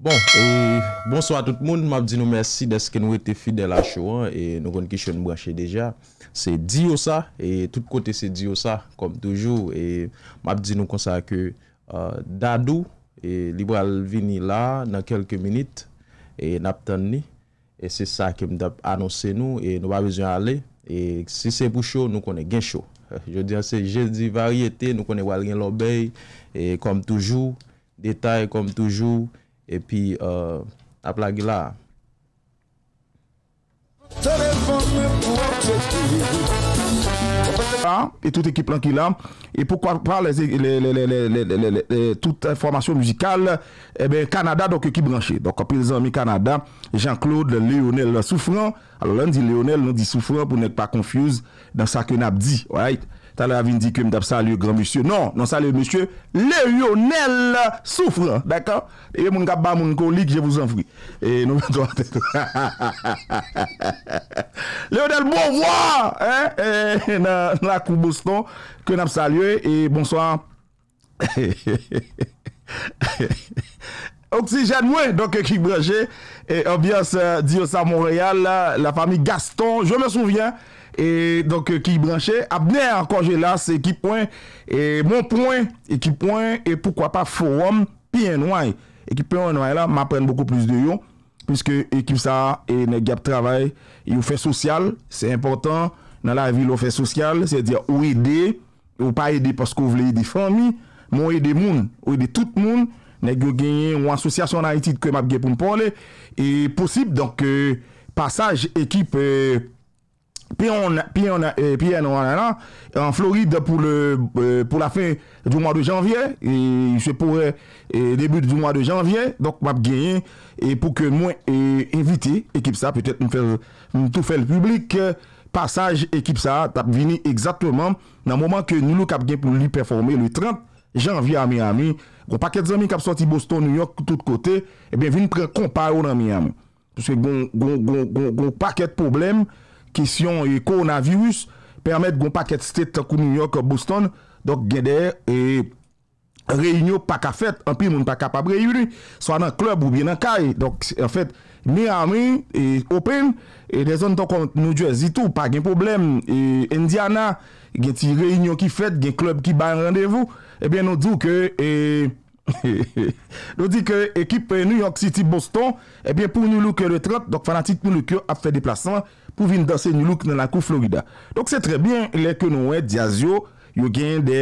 Bon, e bonso a tout moun, mab di nou mersi deske nou ete fidel a chouan, e nou kon kishon mbranshe deja, se di yo sa, e tout kote se di yo sa, kom toujou, e mab di nou konsa ke euh, dadou, e libra alvini la, nan kelke minit, e nap tani, e se sa ke mdap anonsen nou, e nou ba vizyon ale, e se se pou chou, nou konen gen chou. Je di anse, je di variyete, nou konen wal gen lombey, e kom toujou, detay kom toujou, E pi, ap la gila. Talè avindikèm dap salye granmissye. Non, nan salye missye, Léonel Soufran, daka? E moun kaba moun kou lik, jè vous anvri. E nou moun kou anvri. Léonel Mouroi, nan la kou Boustan, kou nan salye, e bonsoir. Oksijen mwen, donk ekik breje, obyos Diyosa Montréal, la fami Gaston, jè mè souvien, E, donk ki yi branche, apnen ankon jela se ekip poen, e, moun poen, ekip poen, e poukwa pa forum PNY. Ekip PNY la, ma pren beaucoup plus de yo, pwiske ekip sa, e, nek gap travay, yo fe sosyal, se important, nan la vi lo fe sosyal, se diyo ou ede, ou pa ede paskou vle ide fami, moun ede moun, ou ede tout moun, nek yo genye ou asosyasyon anitit ke map ge pou mponle, e, posib, donk, euh, pasaj, ekip, euh, e, Piye nou anana, an Floride pou euh, la fin du mwa de janvye, sepoure euh, euh, debi du mwa de janvye, donk map genye, pou ke mwen evite, ekip sa, petet nou tou fèl publik, pasaj ekip sa, tap vini exatman nan mwoman ke nou nou kap genye pou li performe le 30 janvye a Miami, goun paket zanmi kap soti Boston, New York, tout kote, ebyen eh vini pre kompar ou nan Miami. Puske goun paket probleme, Kisyon e koronavirus Permet goun pa ket stet Takou New York ou Boston Dok gede e reynyon pa ka fet Anpil moun pa kapab reyouni So anan klub ou binan kay Enfet, ni amin e open E de zon ton kon nou dwezitou Pa gen problem e, Indiana, gen ti reynyon ki fet Gen klub ki bay randevu Ebyen nou di ke e, Nou di ke ekip New York City Boston Ebyen pou nou louke le trot Dok fanatik nou louke ap fe deplasman pou vin dosen yon luk nan la kou Florida. Dok se tre bien, lè ke nou wè, Diaz yo, yo genye de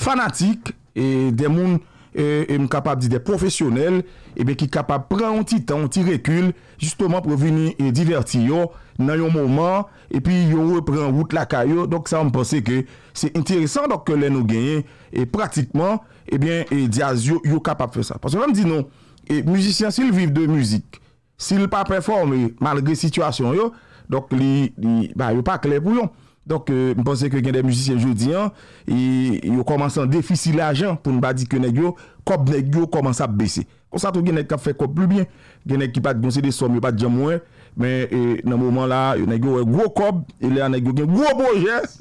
fanatik, e de moun, e, e m kapap di de profesyonel, e be ki kapap pre yon titan, yon ti rekul, justoman pou vini e, diverti yo, nan yon mouman, e pi yo repren wout laka yo, dok sa m posè ke, se interesan dok ke lè nou genye, e pratikman, e be, e Diaz yo, yo kapap fè sa. Pasè m am di nou, e moujisyen sil viv de mouzik, sil pa performe, malgre situasyon yo, yo, Donk li, ba yo pa kle pou yon. Donk mi euh, pense ke gen de mjusisyen jodi an, yo komanse an defisi la jan pou nba di ke negyo, kob negyo komanse ap bese. Kon sa tou gen ek ap fe kob plu bien. Gen ek ki pat gonsi de som, yo pat djam mwen. Euh, Men nan mouman la, negyo wè gwo kob, e lè an negyo gen gwo bon jens.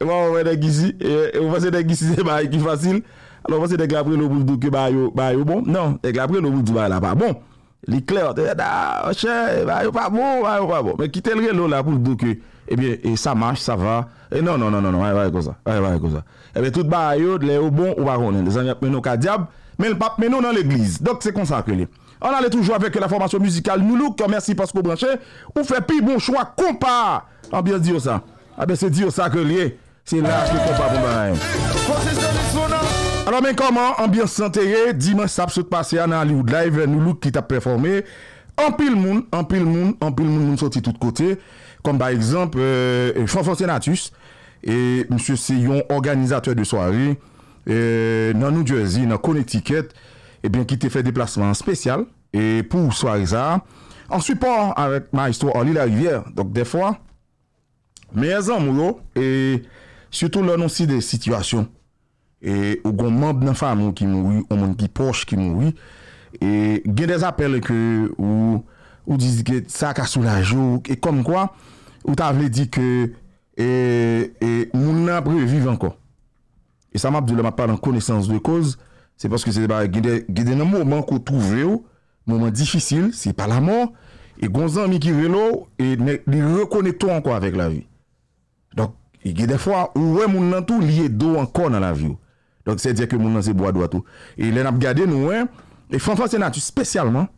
Mwen wè neg gisi, wè vwese neg gisi se ba yon ki fasil. An wwese neg la pre nou vwif do ke ba yo bon. Nan, neg la pre nou vwif do ba yon la pa bon. Li kler, te yada, wache, e bon, bayou pabou, bayou pabou. Me kite lre lou la pou ldou ki, ebyen, eh e sa manche, sa va. E non, non, non, non, bayou non, bayou kon sa, bayou bayou kon sa. Ebyen, eh tout bayou, le ou bon, ou bayou nen. Desanye ap menou ka diab, men pap menou nan l'eglise. Dok se kon sa akye liye. An ale toujou avek la formasyon muzikal nou louk, kon mersi pasko branche, ou fe pi bon choua kompa. An ah byen diyo sa. Abyen ah se diyo sa akye liye, se la ke kompa bon, pou bayou. Alò men koman, ambiyans santeye, di man sap sote pase ya nan Hollywood Live, nou lout ki tap performe, anpil moun, anpil moun, anpil moun moun soti tout kote, kon ba ekzamp, euh, Jean-François Natus, e msye se yon organizatèr de soari, nan euh, New Jersey, nan Connecticut, e eh ben ki te fè deplasman spesyal, e pou soari za, an sui pan avèk ma histo an li la rivyè, donk defwa, meye zan mou yo, e sio tou lò nan si de situasyon, e ou gon moun nan fa moun ki moun wou ou moun ki poch ki moun wou e gen dez apel ke ou ou dizi gen sakasou la jo ou ke kom kwa ou ta vle di ke e, e moun nan pre vive anko e sa mab zileman pa nan konesans de koz se paske se de ba gen de gen de nan moun moun koutou vre ou moun moun difisil se pa la moun e gon zan mi ki vre nou e li rekone to anko avek la vi donk e gen de fwa ou moun nan tou liye do anko nan la vi ou Sè diè ke moun nan se bo a doa tou. E lè nan ap gade nou wè, e fanfansè natu spesyalman,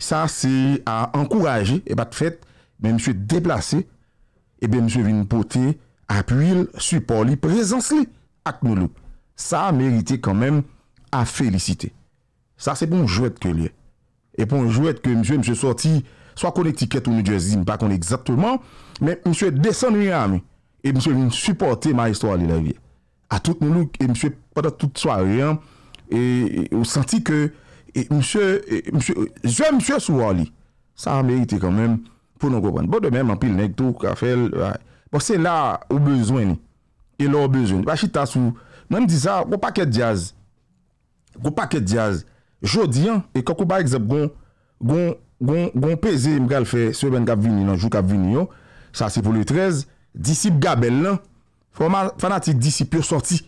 sa se a ankouraje, e bat fèt, mè mswe deplase, e bè mswe vin potè, apuil, supor li, prezans li, ak nou lò. Sa merite kanmèm a felisite. Sa se pon jwèd ke liè. E pon jwèd ke mswe mswe sorti, swa kon etiket ou nè djèzine, pa kon exactement, mè mswe desenri a mi, e mswe vin suportè ma històre li la liè. a bon, tout nou louk, e mswe patat tout sou a riyan, e ou santi ke, e mswe, zwe mswe sou a li, sa a me ite kan men, pou nou go ban. Bo de men, man pil nek tou, ka fel, bo se la ou bezweni, e la ou bezweni. Mwen di sa, go paket diaz, go paket diaz, jodi an, e kakou ba ek zep, gon peze mkal fe, sou ben kap vini nan, jou kap vini yo, sa se pou le trez, disip gaben lan, Fana ti disipyo sorti.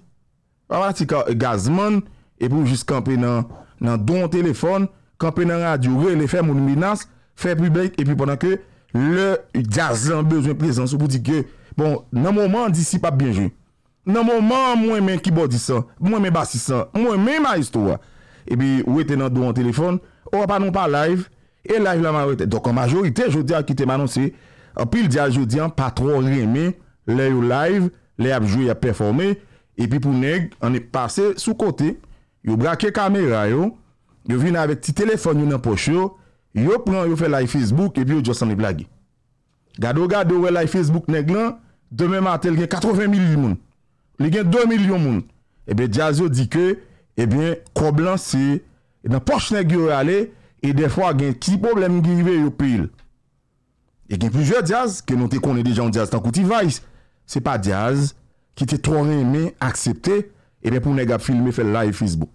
Fana ti ka euh, gazman, epi ou jis kampen nan don telefon, kampen nan radio, re le fe moun minas, fe pribek, epi ponan ke, le jazan bezwen prezans, ou pou di ke, bon, nan mouman disipap binjou. Nan mouman mwen men kibodisan, mwen men basisan, mwen men ma istowa. Epi ou ete nan don telefon, ou apanon pa live, e live la man ou ete. Dok an majorite jodi an ki te manonsi, apil di a jodi an, patro rime, le yo live, epi ou ete nan don telefon, Le apjou ya performe Epi pou neg, an e pase sou kote Yo brake kamera yo Yo vin ave ti telefon yo nan poche yo Yo plan yo fe like Facebook Epi yo jousan e blage Gado gado we like Facebook neg lan Deme matel gen 80 mili moun Le gen 2 mili moun Ebe jazz yo di ke Ebe koblan se Nan poche neg yo ale E defwa gen ki problem grive yo pil E gen pluje jazz Ke note konen di jan jazz Tan kouti vayis se pa diaz, ki te tronye me, aksepte, e eh de pou neg ap filme fel la e Facebook.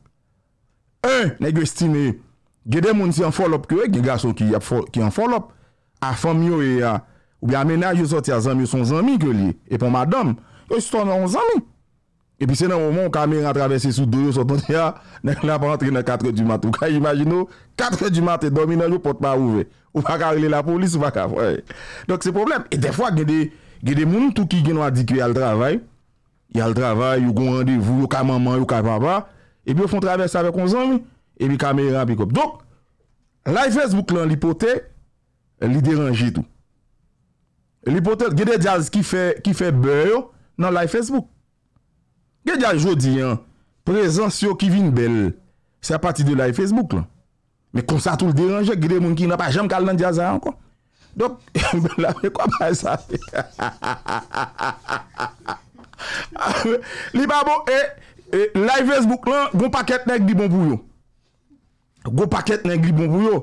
E, neg yo estime, gede moun si an folop kewe, gen gaso ki an folop, a fom yo e a, ou bi amenaj yo soti a zanmi, yo son zanmi kelie, e pou madam, yo si ton an zanmi. E pi se nan momon, kame yon atravesse sou doyo, soton te ya, nen ap antre nan katre di mat, ou kaj imajino, katre di mat e domi, nan yo pot pa ouve, ou pa ka rele la polis, ou pa ka fwe. Donk se problem, e defwa gede, Gede moun tou ki genwa di ki yal travay, yal travay, yu gon randevou, yu ka maman, yu ka baba, ebi yon fon travay sa ve konzon mi, ebi kameran bikop. Dok, live Facebook lan, li pote, li deranji tou. Li pote, gede jazz ki fe beyo nan live Facebook. Gede jazz jodi, prezans yo ki vin bel, se pati de live Facebook lan. Me konsa tou l deranje, gede moun ki nan pa jem kal nan jazz ayan kwa. Donk, mwen la mwen kwa mwen a sape? Li ba bo, e, e, live Facebook lan, goun paket nan ek li bon bouyo. Goun paket nan ek li bon bouyo.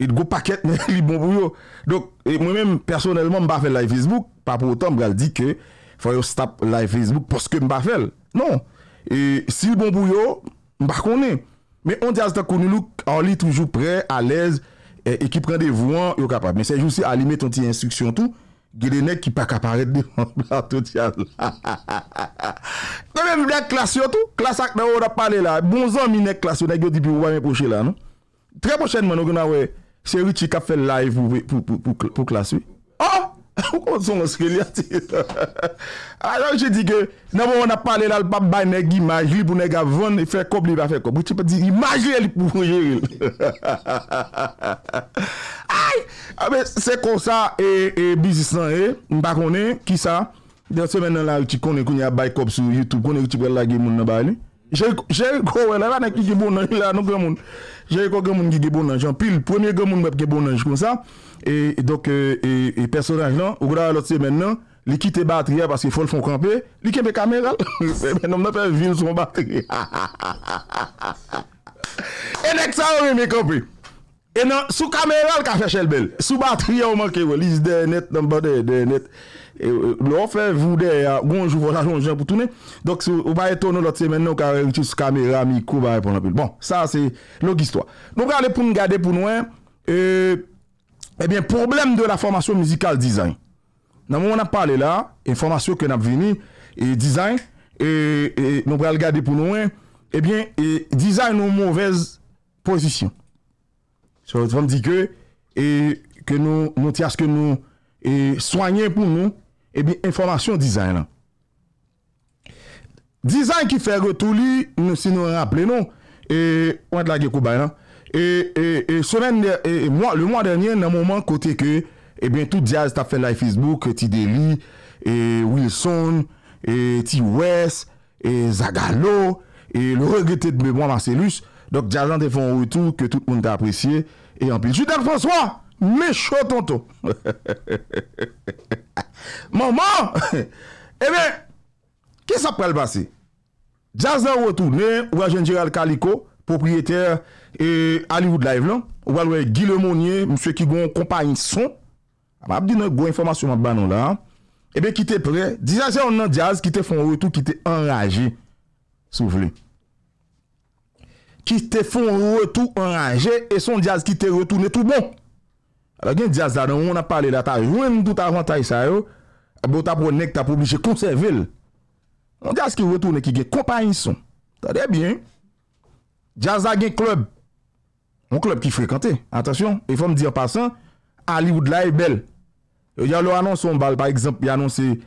Et goun paket nan ek li bon bouyo. Donk, e, mwen men personelman mba fel live Facebook, pa pou otan mwen al di ke, fwa yo stop live Facebook pwoske mba fel. Non, e, si l bon bouyo, mba konen. Men on di az da konen luk, an li toujou pre, alez, E ki prende vwan yo kapap. Mesej ou se alime ton ti instruksyon tou. Gede nek ki pa kaparet de. Ha ha ha ha ha ha. Kame mwen klas yo tou. Klas ak nan ou da pale la. Bon zon mi nek klas yo. Nè gyo di pou wame poche la nou. Tre pochen man ou gona we. Se wichi ka fe live pou klas we. Oh! Ou kon son oske li ati? A, jan ou jè di ke, nan pou an ap pale la, l pa bay nek imaj li pou nek avon, e fe kop li, va fe kop. Ou ti pa di imaj li pou mwen jè il. A, se konsa e bizisan e, mba konen, ki sa? Dyan semenan la, ou ti konen konen ya bay kop sou YouTube, konen ou ti pou el la ge moun nan bay li. Jè yè kò wè nan nan ki ge bon nan yon la nou gen moun. Jè yè kò gen moun ki ge bon nan yon. Pi l pouenye gen moun wèp ge bon nan yon kon sa. E doke e personaj nan. Ou gwa la lote men nan. Li kite batri ya basi fòl fòn kranpe. Li kèm pe kameral. Mè nan mè pè vin sou batri. E net sa wè mè kompe. E nan sou kameral ka fè chèl bel. Sou batri ya wè manke wè. Li zè net nan bade zè net. Le ofre, e, vou de, gounjou, vounjou, vounjou, poutounen, dok se ou baye ton nou lote men nou, kar rejous kamer, ramikou, baye pou nanpil. Bon, sa se nou gisto. Nou gade pou nou gade pou nouen, e, e bien, probleme de la formasyon mizikal dizay. Nan moun ap pale la, informasyon e ke nanp veni, dizay, nou gade pou nou en, e bien, dizay nou mouvez posisyon. Se ou tvan dike, e, ke nou, nou tiaske nou, e, soanyen pou nou, Ebi, eh informasyon dizay nan. Dizay ki fè gò tou li, se nou rapple nou. E, wè d'la gekou bay nan. E, e, e, semen, e, le mwa denyen nan mwaman kote ke, ebi, tout jazz ta fè like Facebook, ti Deli, e, Wilson, e, ti Wes, e, Zagalo, e, l'orgite d'me mwa Marcelus. Dok, jazzan te fè mwou tou, ke tout moun te apresye, e, anpil. Jutèk François, mè chò tonto. He, he, he, he, he, he, he, he. Maman, ebe, eh ke sa prel basi? Jaz nan wotounen, ouwa jenjirel Kaliko, popriyeter Hollywood Live lan, ouwa lwen Gile Monnier, mswe ki gwen kompany son, ap di nou gwen informasyonman banon lan, ebe ki te pre, di jaze an nan jaze ki te fon wotoun, ki te anraji, soufli. Ki te fon wotoun anraji, e son jaze ki te wotounen tou bon. A gen jaze lan, ouwa nan pale la, ta rwen dout avanta yi sa yo, Euh, a be ou ta prou nek, ta prou bichè konserve l. An jaz ki wè tou nek ki gen kompany son. Ta dey bien. Jaz a gen klub. Un klub ki frekante. Atasyon, e fèm di an pasan, Hollywood live bel. Ya lou anonson, par exemple, ya anonsen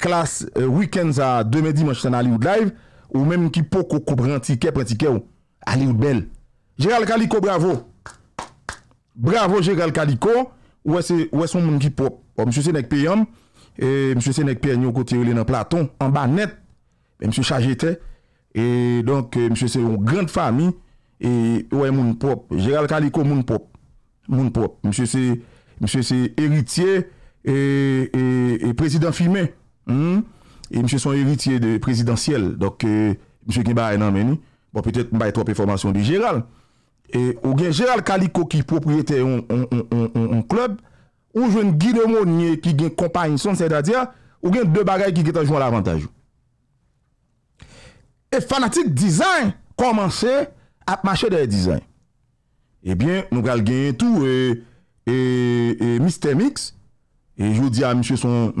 klas weekend a euh, euh, demè dimanche san Hollywood live, ou mèm ki pok ou koup rentike pratike ou. Hollywood bel. Jiral Kaliko, bravo. Bravo Jiral Kaliko. Ouè son moun ki pop. Ou mèm si sè nek P.M., E msè sè nèk pènyo kote ou lè nan Platon An ba net E msè chage tè E donk msè sè yon grand fami E ouè moun prop Gérald Kaliko moun prop Mons prop Msè sè eritye E prezident filmè E msè son eritye prezident siel Donk euh, msè gen ba enan meni Bon pètè mba etrope formasyon di Gérald E ou gen Gérald Kaliko ki propriété yon klub Ou jwen gine moun nye ki gen kompan yon son se da diya Ou gen dè bagay ki gen anjou an avantage E fanatik dizayn komanse ap mache dey dizayn Ebyen eh nou kal genye tou e Mister Mix E yo di a monshe son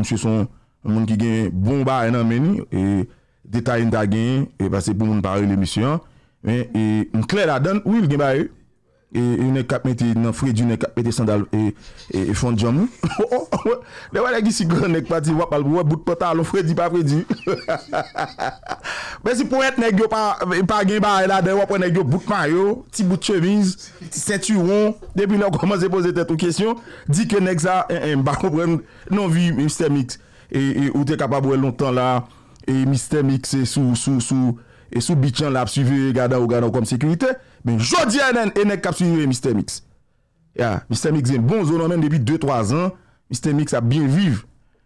moun ki gen bomba enan meni E detayen da genye e base pou moun pare yon emisyon E moun kler adan wil gen ba yon E yon e, nek kap mette nan Fredy yon nek kap mette sandal e, e, e fond janmou. Dewa nek si gwen nek pati wap al gwo, wap bout pata alon Fredy pa Fredy. Ben si pou et nek yo pa gen barre la, dewa pou nek yo bout mayo, ti bout cheviz, ti seturon. Depi nou komanse pose tetou kesyon, di ke nek sa, en eh, bako eh, pren non vi Mister Mix. E ou te kapabwe lontan la, e Mister Mix sou bitjan la ap suvi gada ou gada ou kom sekuritey. Ben, jodi anen, enek kapsi nou e Mr. Mix. Ya, Mr. Mix ene bon zonanmen debi 2-3 an, Mr. Mix a bien viv.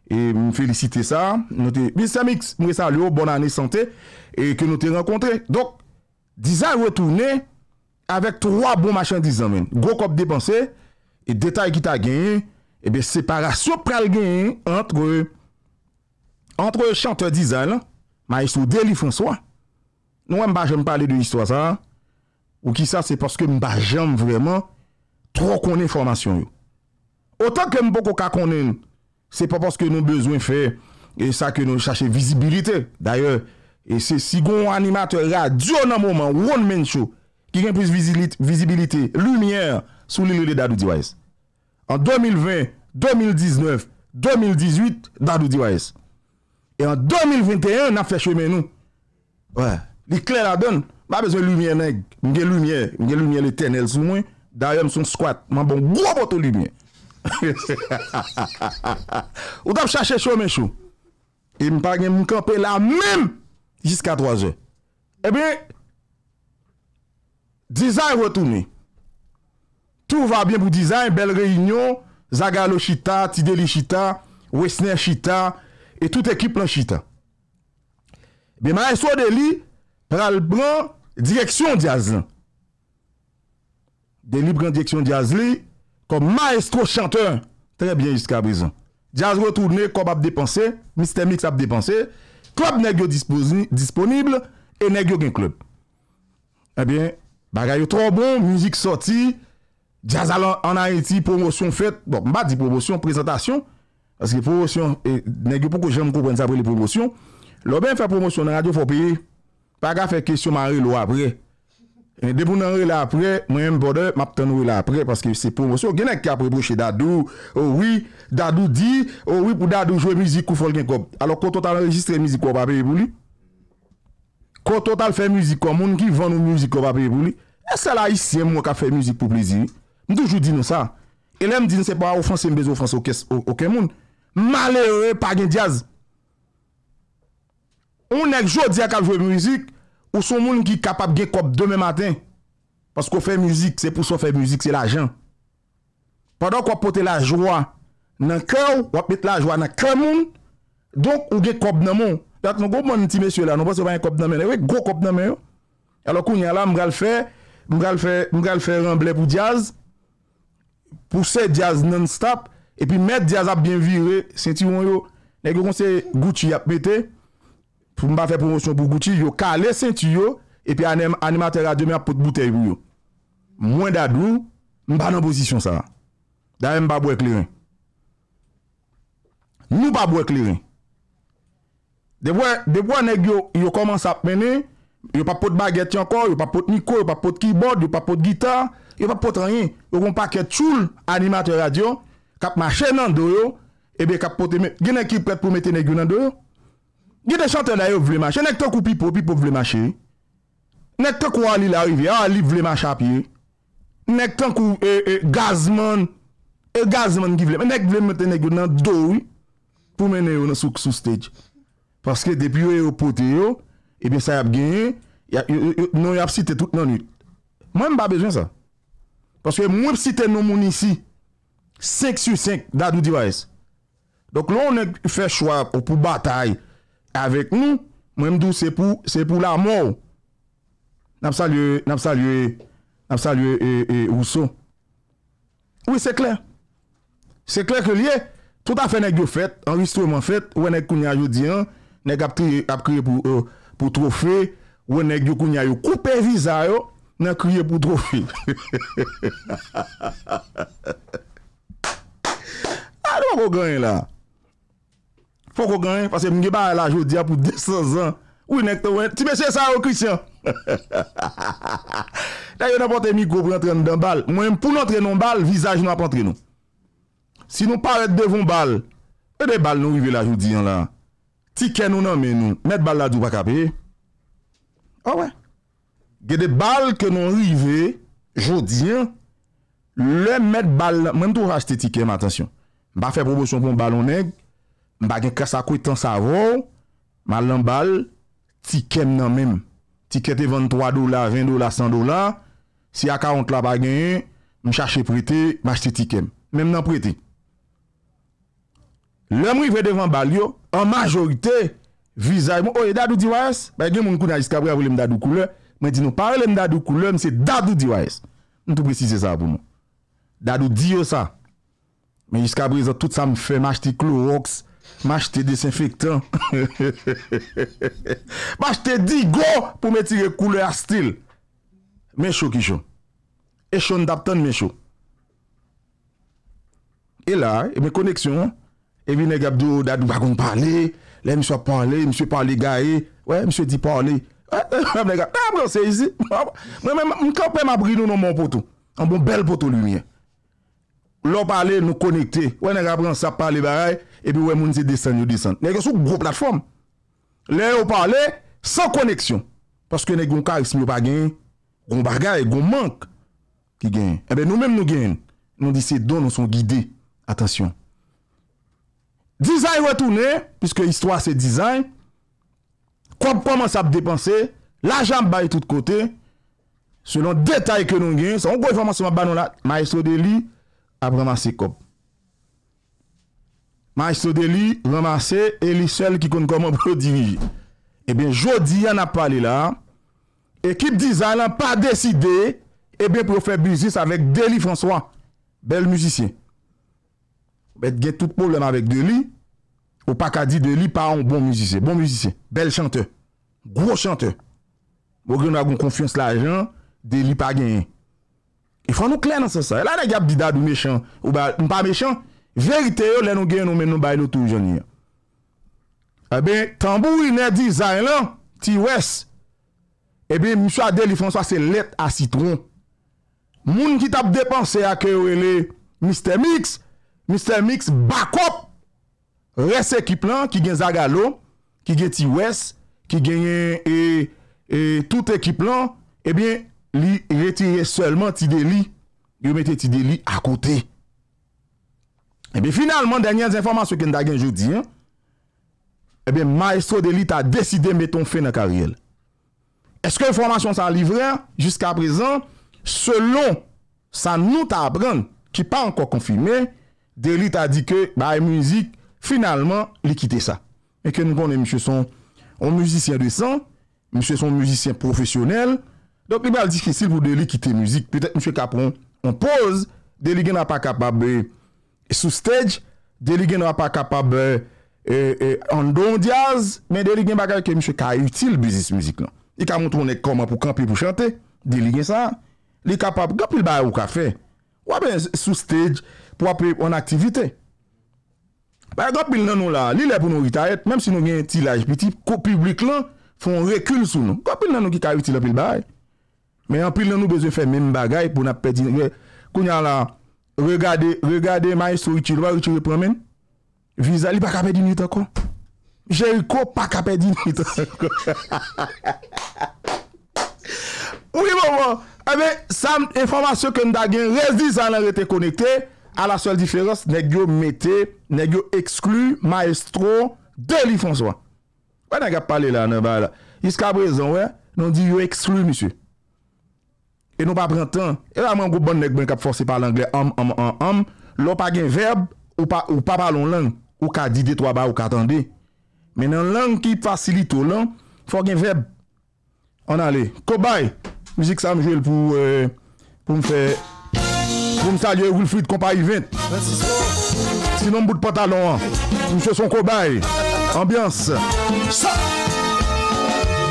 E, mwen felisite sa, mwen te, Mr. Mix, mwen sa le ou, bon ane, sante, e ke nou te renkontre. Donk, dizan retoune, avek 3 bon machan dizan men. Gokop depanse, e detay ki ta genye, e be separasyon pral genye, entre, entre chanteur dizan, ma yisou Deli François. Nou em ba jen pale de yisou asan, Ou ki sa se paske mba jem vreman Tro konen formasyon yo Ota ke mbo koka konen Se pa paske nou bezwen fe E sa ke nou chache vizibilite D'ayor E se si gon animator ya Diyo nan mouman Woun men show Ki gen pwis vizibilite Lumiyer Sou li lode dadou diwa es An 2020 2019 2018 Dadou diwa es E an 2021 Na fèche men nou Ouè Li kler adon Ouè Ma bezon lumiye neg, mge lumiye, mge lumiye le tenel sou mwen, da yon son squat, man bon gwa poto lumiye. Ou da m chache chou men chou, e m par gen m kope la men, jiska 3 je. E be, dizay wotouni. Tout va bien pou dizay, bel reynyon, Zagalo chita, Tideli chita, Wesner chita, e tout ekip lan chita. E be, man la eswa de li, pral bran, Direksyon jaz li, denibran direksyon jaz li, kom maestro chanteur, trebyen jiska brison. Jaz wè toune, kop ap depanse, mister mix ap depanse, klop negyo disponible, e negyo gen klop. Ebyen, eh bagay yo tro bon, mouzik sorti, jaz alan anayeti, promosyon fet, bon, mba di promosyon, prezentasyon, aske promosyon, e negyo poukou jenm koupen sa prele promosyon, lò ben fè promosyon nan radyo fò peye, Pag a fe kesyon, man re lo apre. Debo nan re la apre, mwen yon bode, map ten re la apre, paske se pou mwosyo. Genen ki apre pou che dadou, oh oui, dadou di, oh oui pou dadou jwe mizikou fol gen kop. Alo, kon total enregistre mizikou apre e bouli. Kon total fe mizikou, moun ki vwane mizikou apre e bouli. E se la isye mwen ka fe mizik pou plezi. Mwen toujou di nou sa. E lem di nou se pa oufansi mbez oufansi ouke moun. Male ou e pag gen diaz. Ou nèk jou di akal vwe mouzik, ou sou moun ki kapap ge kop deme maten. Pas kou fwe mouzik, se pou sou fwe mouzik, se la jan. Padon kou apote la jwa nan kèw, wap et la jwa nan kèw moun, donk ou ge kop deme moun. Yat nou goup moun niti mesye la, nou bas se vwe yon kop deme, nou wey goup kop deme yo. Yalou kou nyala mgal fwe, mgal fwe, mgal fwe remble pou jazz, pou se jazz non-stop, epi met jazz ap bienvi wey, senti woun yo, nèk yo kon se Gucci ap bete, pou mba fè promosyon pou gouti, yo kalè senti yo, epi animatè radio mè apote butè yon yo. Mwen dadou, mba nan posisyon sa. Da mba mba bwe kleren. Mou bwe kleren. De wè, de wè neg yo, yo koman sa apmènen, yo apote bagèti ankon, yo apote niko, yo apote keyboard, yo apote gitar, yo apote ranyen, yo konpake tchoul animatè radio, kap mwa chè nan do yo, ebe kap pote mè, gen ekip prèt pou mette negyo nan do yo, Gide chante la yo vlemache, nek ton kou pipo, pipo vlemache. Nek ton kou wali la wive, wali ah, vlemache apye. Nek ton kou e, e, gazman, e gazman ki vlemache. Nek vlemache nek yo nan doy pou mene yo nan souk soustej. Paske depi yo yo pote yo, ebyen sa yap genye, nou yap site tout nan yo. Mwen mba bejwen sa. Paske mwen wep site nou moun isi, sek su sek dadou diwa es. Dok loun nek fè chwa pou batayi, avèk nou, mwen mdou se pou la mò. N ap salye e, e ouso. Oui, se kler. Se kler ke liye. Tout afe nèk yo fèt, an ristouman fèt, wè nèk kounyay yo diyan, nèk ap kriye pou trofè, wè nèk yo kounyay yo koupe vizay yo, nèk kriye pou trofè. A, nou mwen mwen gwen la. Foko gen, pase mge ba la jodi apou 200 an. Ou yon ek to wen, ti besye sa ou krisyan. Da yon apote mi gop rentren nan bal. Mwen m pou rentren nan bal, visaj nou ap rentren nou. Si nou paret devon bal, e de bal nou rive la jodi an la. Tiken nou nan men nou, met bal la dupak api. Ah a we. Ge de bal ke nou rive, jodi an, le met bal la. Mwen m tou raste tiken, ma atensyon. Ba fe probosyon pou m bal nou neg, M bagen kasa kwe tan savon Ma lan bal Tiket nan men Tiket e 23 dola, 20 dola, 100 dola Si a 40 la bagen M chache prete, ma chete tiket Men nan prete Lèm rive devan bal yo An majorite Vizay mou, oye dadou diwaes Ba gen moun kou nan Yiskabri avou lèm dadou koule Mè di nou, pare lèm dadou koule, m se dadou diwaes M tou precize sa pou mou Dadou diyo sa Men Yiskabri zan tout sa m fè M achete klo roks Mache te desinfektan. Mache te di go pou me tire koule astil. Men chou ki chou. E chou n'dap toun men chou. E la, e men koneksyon. E vi negap di ou dadou bagoun pale. Le mswe pale, mswe pale gae. Wey, mswe di pale. Wey, mswe pale. Mwen kapè mabri nou nou moun potou. Mwen bon bel potou lumiye. Lou pale nou konekte. Wey, negap ronsap pale barey. epi wè moun se desan yo desan. Nè yon sou kou plafom. Lè yo par lè, san koneksyon. Paske nè yon ka yon smyo pa gen, yon bagay, yon mank ki gen. Ebe nou mèm nou gen, nou di se don nou son gidé. Atasyon. Dizay wè tou nè, piskè histwa se dizay, koum koman sa ap depanse, la jan bay tout kote, selon detay ke nou gen, sa on koum koman se mabano la, ma eso de li, ap remansi koum. Maestro Deli, remase, Eli sel ki kon koman pou redivije. Ebe, eh jodi, yon ap pale la, ekip dizal an pa deside, ebe eh pou fè bizis avèk Deli François, bel müzisye. Bet gen tout pou lè nan avèk Deli, ou pa ka di Deli pa an bon müzisye. Bon müzisye, bel chanteur. Gro chanteur. Mwen gen nan kon konfyon slajan, Deli pa genyen. E fè an nou klen nan se sa. E la nan gap dida nou mechant, ou ba mpa mechant, Verite yo lè nou gen yon men nou bay nou tou yon nyan. E ben, tambou yon net di zay lan, ti wès, e ben, mou chwa de li François se let a citron. Moun ki tap depanse a kè yo e le Mr. Mix, Mr. Mix bakop, res eki plan ki gen Zagalo, ki gen ti wès, ki gen yon, e, e, e, tout eki plan, e ben, li rete ye selman ti de li, yo mette ti de li akote. Ebe, finalman, danyan z informasyon gen dagen joudi, ebe, maestro Deli ta deside meton fe na karyel. Eske informasyon sa livre, jiska prezan, selon sa nou ta apren, ki pa anko konfime, Deli ta di ke, ba, e muzik, finalman, li kite sa. Eke nou konen, msye son, on muzisyen desan, msye son muzisyen profesyonel, do pribe al di ki si vou Deli kite muzik, petè msye Kapron, on pose, Deli gen a pa kapab, be, E sou stèj, deligè nou a pa kapab eh, eh, eh, an don diaz, men deligè bagay ke mi chè ka util bizis mizik nou. I ka montounen koma pou kanpil pou chante, deligè sa, li kapab, gapil baye ou ka fe, wapen sou stèj pou wapen an aktivite. Baye, gapil nan nou la, li le pou nou itayet, menm si nou gen yon tilaj piti, ko publik lan, foun rekyl sou nou. Gapil nan nou ki ka util apil baye. Men yon pil nan nou bezè fè men bagay pou na pedi, kou nyan la, Regade, regade maestro, iti lwa, iti repremen, vizali pa kapè di nye ta kon, jè yi kon pa kapè di nye ta kon. Ou li bon, bon, ebe, eh san, informasyon ke nda gen, rez di sa nan rete konekte, a la sol diferans, ne gyo mette, ne gyo ekslu maestro de li François. Wè nan gyo pale la, nan bè la, iska brezon, wè, nan di yo ekslu misuè. E nou pa pren tan. E la man go bon nek ben kap fose palang lè. Am, am, am, am. Lò pa gen verb ou pa palon lang. Ou ka di de toa ba ou ka tan de. Men nan lang ki pa silito lan. Fò gen verb. An ale. Kobay. Müzik sa m jel euh, pou m fè. Jom salye ou goul fuit kompa event. Sinon m bout patalon an. M fè son kobay. Ambyans. M fè.